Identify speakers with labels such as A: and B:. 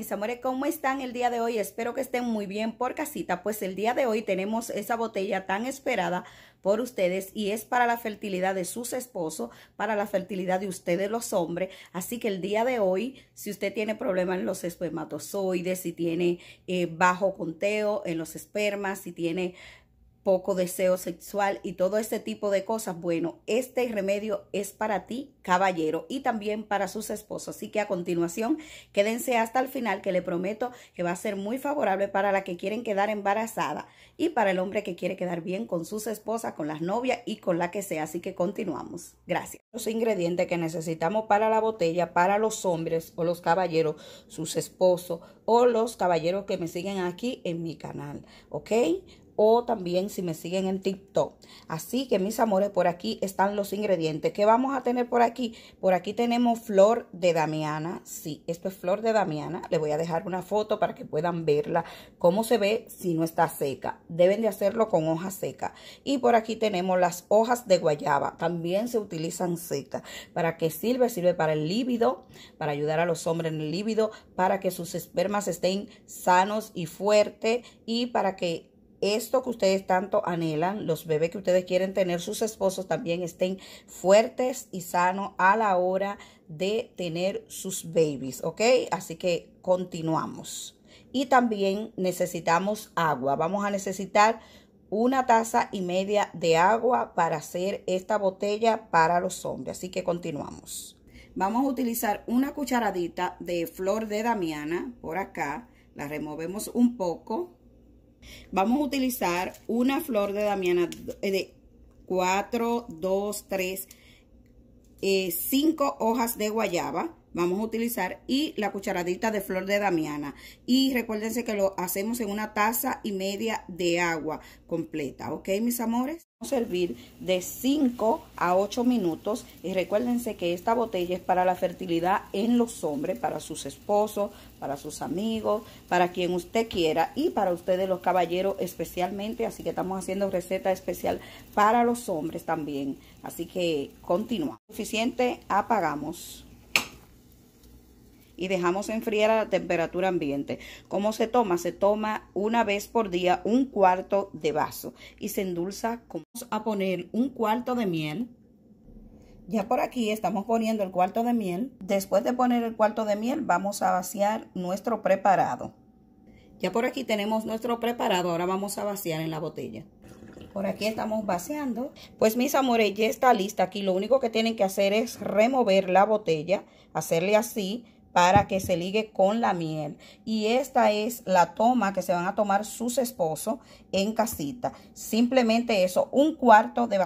A: Mis amores, ¿cómo están el día de hoy? Espero que estén muy bien por casita, pues el día de hoy tenemos esa botella tan esperada por ustedes y es para la fertilidad de sus esposos, para la fertilidad de ustedes los hombres. Así que el día de hoy, si usted tiene problemas en los espermatozoides, si tiene eh, bajo conteo en los espermas, si tiene poco deseo sexual y todo este tipo de cosas, bueno, este remedio es para ti, caballero, y también para sus esposos. Así que a continuación, quédense hasta el final, que le prometo que va a ser muy favorable para la que quieren quedar embarazada y para el hombre que quiere quedar bien con sus esposas, con las novias y con la que sea. Así que continuamos. Gracias. Los ingredientes que necesitamos para la botella, para los hombres o los caballeros, sus esposos o los caballeros que me siguen aquí en mi canal, ¿ok? o también si me siguen en TikTok. Así que mis amores, por aquí están los ingredientes. ¿Qué vamos a tener por aquí? Por aquí tenemos flor de damiana. Sí, esto es flor de damiana. Le voy a dejar una foto para que puedan verla cómo se ve si no está seca. Deben de hacerlo con hoja seca. Y por aquí tenemos las hojas de guayaba. También se utilizan secas. ¿Para qué sirve? Sirve para el líbido, para ayudar a los hombres en el líbido, para que sus espermas estén sanos y fuertes y para que esto que ustedes tanto anhelan, los bebés que ustedes quieren tener, sus esposos también estén fuertes y sanos a la hora de tener sus babies, ¿ok? Así que continuamos. Y también necesitamos agua. Vamos a necesitar una taza y media de agua para hacer esta botella para los hombres. Así que continuamos. Vamos a utilizar una cucharadita de flor de damiana por acá. La removemos un poco Vamos a utilizar una flor de Damiana eh, de 4, 2, 3, 5 hojas de guayaba vamos a utilizar y la cucharadita de flor de damiana y recuérdense que lo hacemos en una taza y media de agua completa ok mis amores vamos a servir de 5 a 8 minutos y recuérdense que esta botella es para la fertilidad en los hombres para sus esposos para sus amigos para quien usted quiera y para ustedes los caballeros especialmente así que estamos haciendo receta especial para los hombres también así que continúa suficiente apagamos y dejamos enfriar a la temperatura ambiente. ¿Cómo se toma? Se toma una vez por día un cuarto de vaso y se endulza Vamos a poner un cuarto de miel. Ya por aquí estamos poniendo el cuarto de miel. Después de poner el cuarto de miel vamos a vaciar nuestro preparado. Ya por aquí tenemos nuestro preparado, ahora vamos a vaciar en la botella. Por aquí estamos vaciando. Pues mis amores, ya está lista aquí. Lo único que tienen que hacer es remover la botella, hacerle así, para que se ligue con la miel. Y esta es la toma que se van a tomar sus esposos en casita. Simplemente eso, un cuarto de